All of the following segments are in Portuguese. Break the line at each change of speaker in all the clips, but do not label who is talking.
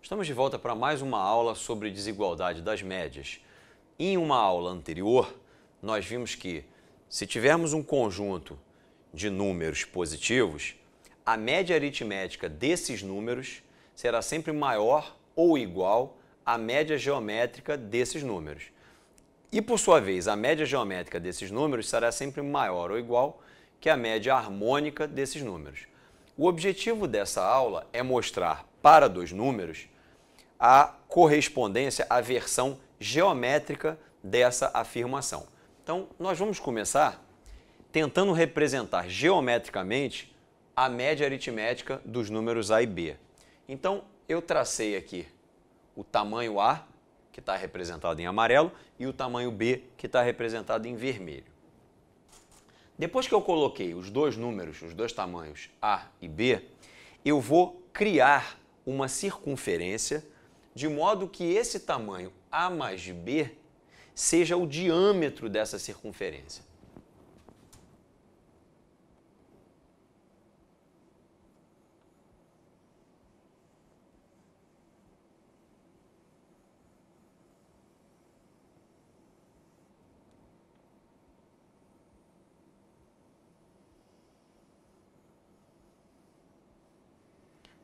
Estamos de volta para mais uma aula sobre desigualdade das médias. Em uma aula anterior, nós vimos que se tivermos um conjunto de números positivos, a média aritmética desses números será sempre maior ou igual à média geométrica desses números. E, por sua vez, a média geométrica desses números será sempre maior ou igual que a média harmônica desses números. O objetivo dessa aula é mostrar para dois números a correspondência a versão geométrica dessa afirmação. Então, nós vamos começar tentando representar geometricamente a média aritmética dos números A e B. Então, eu tracei aqui o tamanho A, que está representado em amarelo, e o tamanho B, que está representado em vermelho. Depois que eu coloquei os dois números, os dois tamanhos A e B, eu vou criar uma circunferência de modo que esse tamanho A mais B seja o diâmetro dessa circunferência.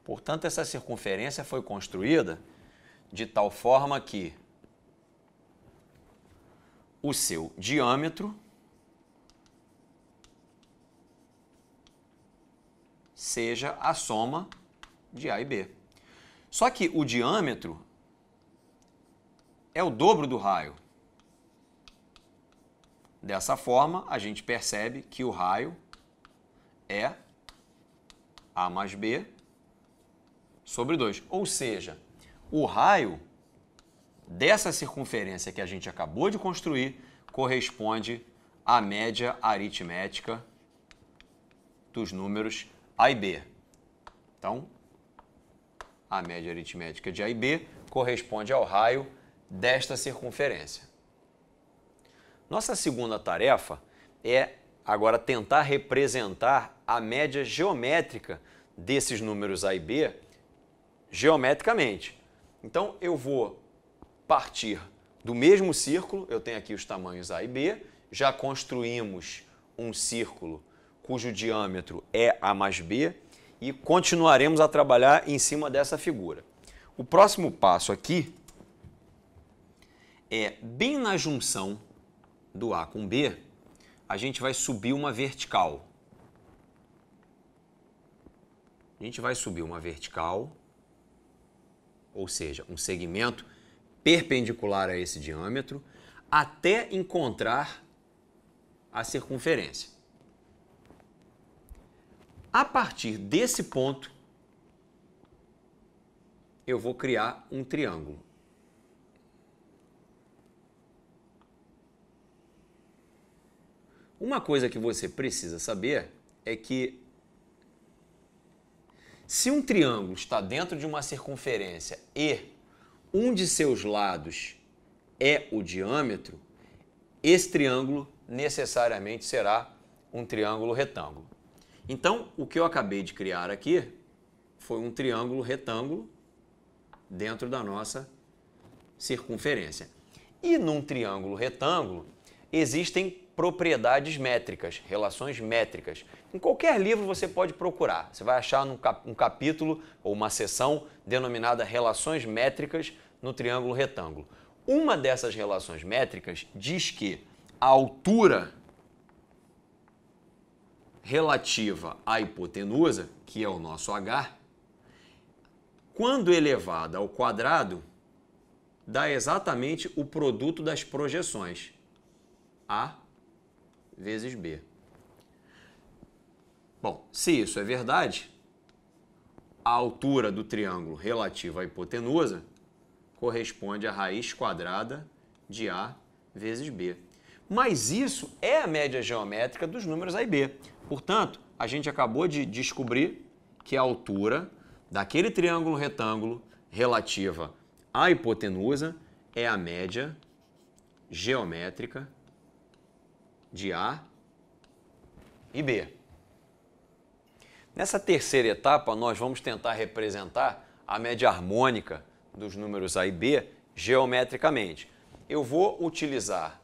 Portanto, essa circunferência foi construída de tal forma que o seu diâmetro seja a soma de A e B. Só que o diâmetro é o dobro do raio. Dessa forma, a gente percebe que o raio é A mais B sobre 2. Ou seja, o raio dessa circunferência que a gente acabou de construir corresponde à média aritmética dos números A e B. Então, a média aritmética de A e B corresponde ao raio desta circunferência. Nossa segunda tarefa é agora tentar representar a média geométrica desses números A e B geometricamente. Então eu vou partir do mesmo círculo, eu tenho aqui os tamanhos A e B, já construímos um círculo cujo diâmetro é A mais B e continuaremos a trabalhar em cima dessa figura. O próximo passo aqui é bem na junção do A com B, a gente vai subir uma vertical. A gente vai subir uma vertical ou seja, um segmento perpendicular a esse diâmetro, até encontrar a circunferência. A partir desse ponto, eu vou criar um triângulo. Uma coisa que você precisa saber é que se um triângulo está dentro de uma circunferência e um de seus lados é o diâmetro, esse triângulo necessariamente será um triângulo retângulo. Então, o que eu acabei de criar aqui foi um triângulo retângulo dentro da nossa circunferência. E num triângulo retângulo existem propriedades métricas, relações métricas. Em qualquer livro você pode procurar. Você vai achar um capítulo ou uma seção denominada Relações Métricas no Triângulo Retângulo. Uma dessas relações métricas diz que a altura relativa à hipotenusa, que é o nosso H, quando elevada ao quadrado, dá exatamente o produto das projeções. A vezes B. Bom, se isso é verdade, a altura do triângulo relativa à hipotenusa corresponde à raiz quadrada de A vezes B. Mas isso é a média geométrica dos números A e B. Portanto, a gente acabou de descobrir que a altura daquele triângulo retângulo relativa à hipotenusa é a média geométrica de A e B. Nessa terceira etapa, nós vamos tentar representar a média harmônica dos números A e B geometricamente. Eu vou utilizar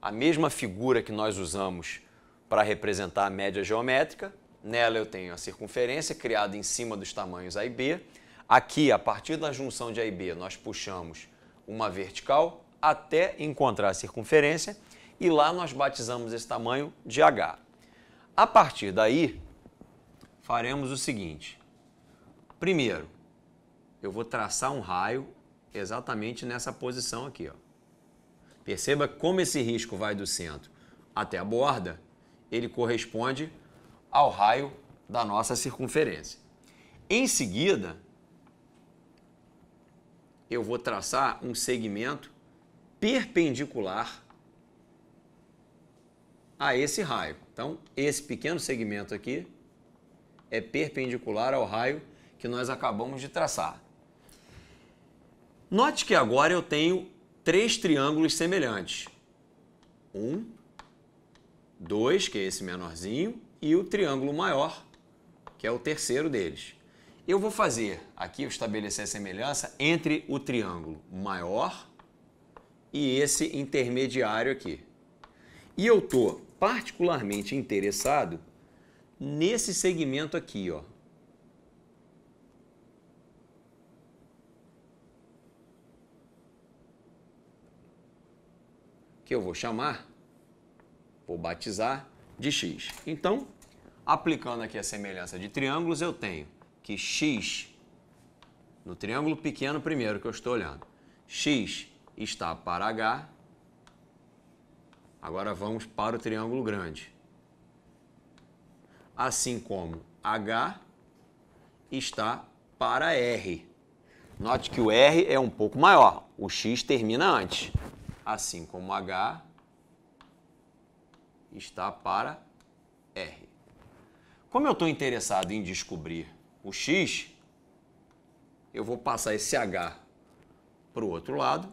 a mesma figura que nós usamos para representar a média geométrica. Nela eu tenho a circunferência criada em cima dos tamanhos A e B. Aqui, a partir da junção de A e B, nós puxamos uma vertical até encontrar a circunferência e lá nós batizamos esse tamanho de H. A partir daí, faremos o seguinte. Primeiro, eu vou traçar um raio exatamente nessa posição aqui. Ó. Perceba como esse risco vai do centro até a borda, ele corresponde ao raio da nossa circunferência. Em seguida, eu vou traçar um segmento perpendicular a esse raio. Então, esse pequeno segmento aqui é perpendicular ao raio que nós acabamos de traçar. Note que agora eu tenho três triângulos semelhantes. Um, dois, que é esse menorzinho, e o triângulo maior, que é o terceiro deles. Eu vou fazer aqui, estabelecer a semelhança entre o triângulo maior e esse intermediário aqui. E eu estou particularmente interessado nesse segmento aqui, ó. Que eu vou chamar, vou batizar de x. Então, aplicando aqui a semelhança de triângulos, eu tenho que x no triângulo pequeno primeiro que eu estou olhando, x está para h Agora vamos para o triângulo grande. Assim como H está para R. Note que o R é um pouco maior, o X termina antes. Assim como H está para R. Como eu estou interessado em descobrir o X, eu vou passar esse H para o outro lado,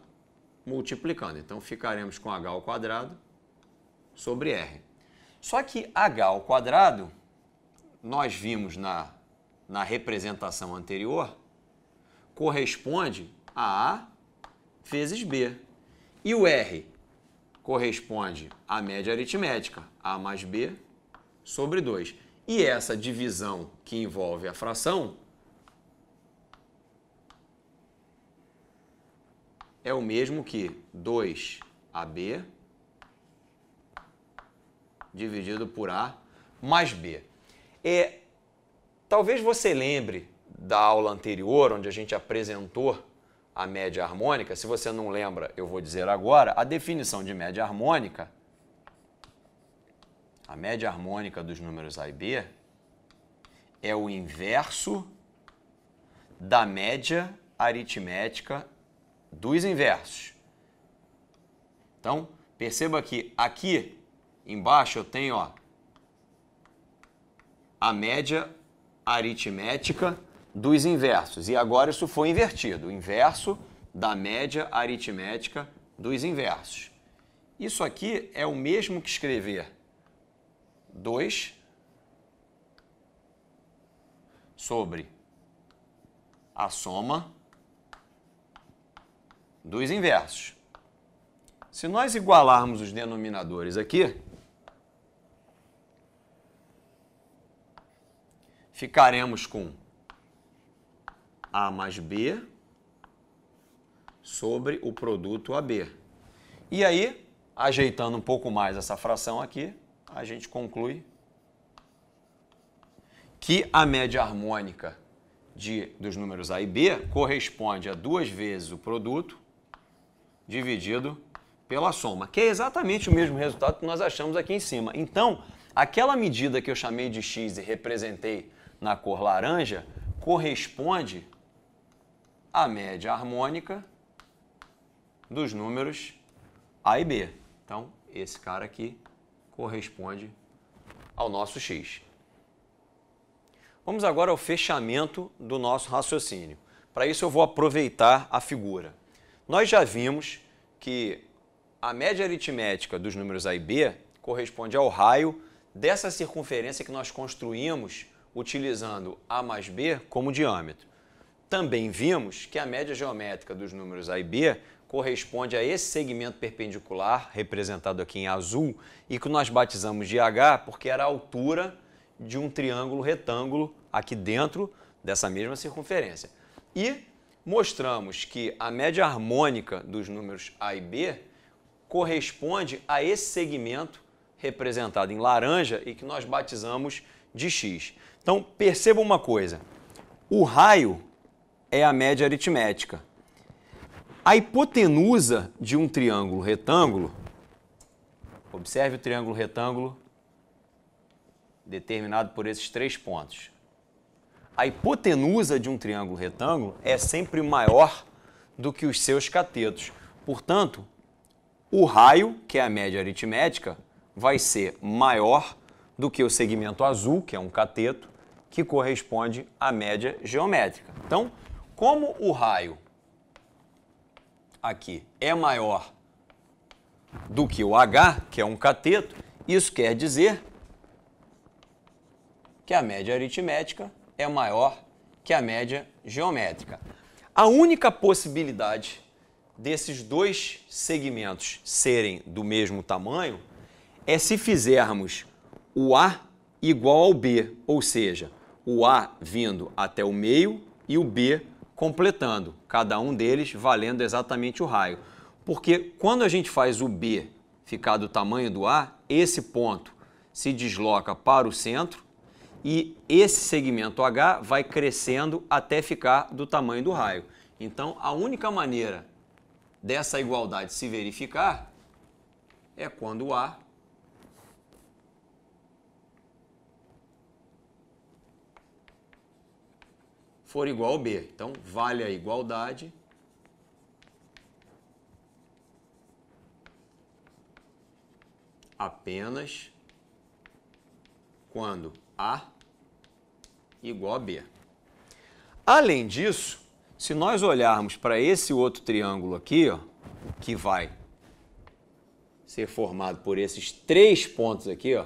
multiplicando. Então, ficaremos com H ao quadrado sobre R. Só que H ao quadrado, nós vimos na, na representação anterior, corresponde a A vezes B. E o R corresponde à média aritmética, A mais B sobre 2. E essa divisão que envolve a fração é o mesmo que 2AB dividido por A mais B. É, talvez você lembre da aula anterior, onde a gente apresentou a média harmônica. Se você não lembra, eu vou dizer agora. A definição de média harmônica, a média harmônica dos números A e B, é o inverso da média aritmética dos inversos. Então, perceba que aqui Embaixo eu tenho ó, a média aritmética dos inversos. E agora isso foi invertido. O inverso da média aritmética dos inversos. Isso aqui é o mesmo que escrever 2 sobre a soma dos inversos. Se nós igualarmos os denominadores aqui, ficaremos com A mais B sobre o produto AB. E aí, ajeitando um pouco mais essa fração aqui, a gente conclui que a média harmônica de, dos números A e B corresponde a duas vezes o produto dividido pela soma, que é exatamente o mesmo resultado que nós achamos aqui em cima. Então, aquela medida que eu chamei de x e representei na cor laranja corresponde à média harmônica dos números A e B. Então, esse cara aqui corresponde ao nosso x. Vamos agora ao fechamento do nosso raciocínio. Para isso, eu vou aproveitar a figura. Nós já vimos que a média aritmética dos números A e B corresponde ao raio dessa circunferência que nós construímos utilizando A mais B como diâmetro. Também vimos que a média geométrica dos números A e B corresponde a esse segmento perpendicular, representado aqui em azul, e que nós batizamos de H porque era a altura de um triângulo retângulo aqui dentro dessa mesma circunferência. E mostramos que a média harmônica dos números A e B corresponde a esse segmento representado em laranja e que nós batizamos de x. Então, perceba uma coisa. O raio é a média aritmética. A hipotenusa de um triângulo retângulo, observe o triângulo retângulo determinado por esses três pontos. A hipotenusa de um triângulo retângulo é sempre maior do que os seus catetos. Portanto, o raio, que é a média aritmética, vai ser maior do que o segmento azul, que é um cateto, que corresponde à média geométrica. Então, como o raio aqui é maior do que o H, que é um cateto, isso quer dizer que a média aritmética é maior que a média geométrica. A única possibilidade desses dois segmentos serem do mesmo tamanho é se fizermos o A igual ao B, ou seja, o A vindo até o meio e o B completando, cada um deles valendo exatamente o raio. Porque quando a gente faz o B ficar do tamanho do A, esse ponto se desloca para o centro e esse segmento H vai crescendo até ficar do tamanho do raio. Então, a única maneira dessa igualdade se verificar é quando o A for igual a B. Então, vale a igualdade. Apenas quando A igual a B. Além disso, se nós olharmos para esse outro triângulo aqui, ó, que vai ser formado por esses três pontos aqui, ó,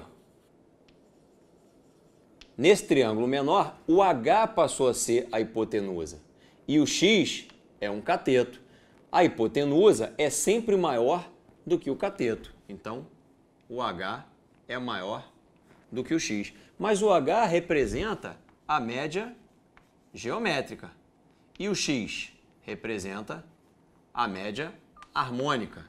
Nesse triângulo menor, o H passou a ser a hipotenusa e o X é um cateto. A hipotenusa é sempre maior do que o cateto. Então, o H é maior do que o X. Mas o H representa a média geométrica e o X representa a média harmônica.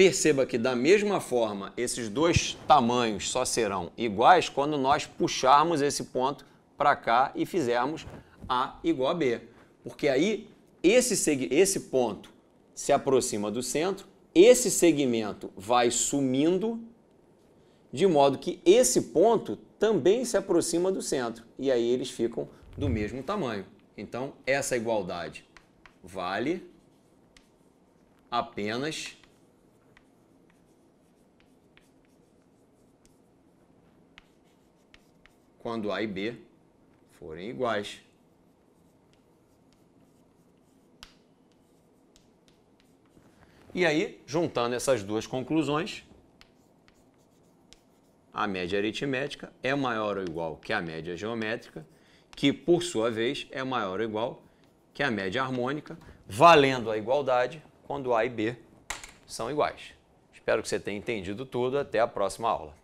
Perceba que, da mesma forma, esses dois tamanhos só serão iguais quando nós puxarmos esse ponto para cá e fizermos A igual a B. Porque aí esse, esse ponto se aproxima do centro, esse segmento vai sumindo, de modo que esse ponto também se aproxima do centro. E aí eles ficam do mesmo tamanho. Então, essa igualdade vale apenas quando A e B forem iguais. E aí, juntando essas duas conclusões, a média aritmética é maior ou igual que a média geométrica, que por sua vez é maior ou igual que a média harmônica, valendo a igualdade quando A e B são iguais. Espero que você tenha entendido tudo. Até a próxima aula.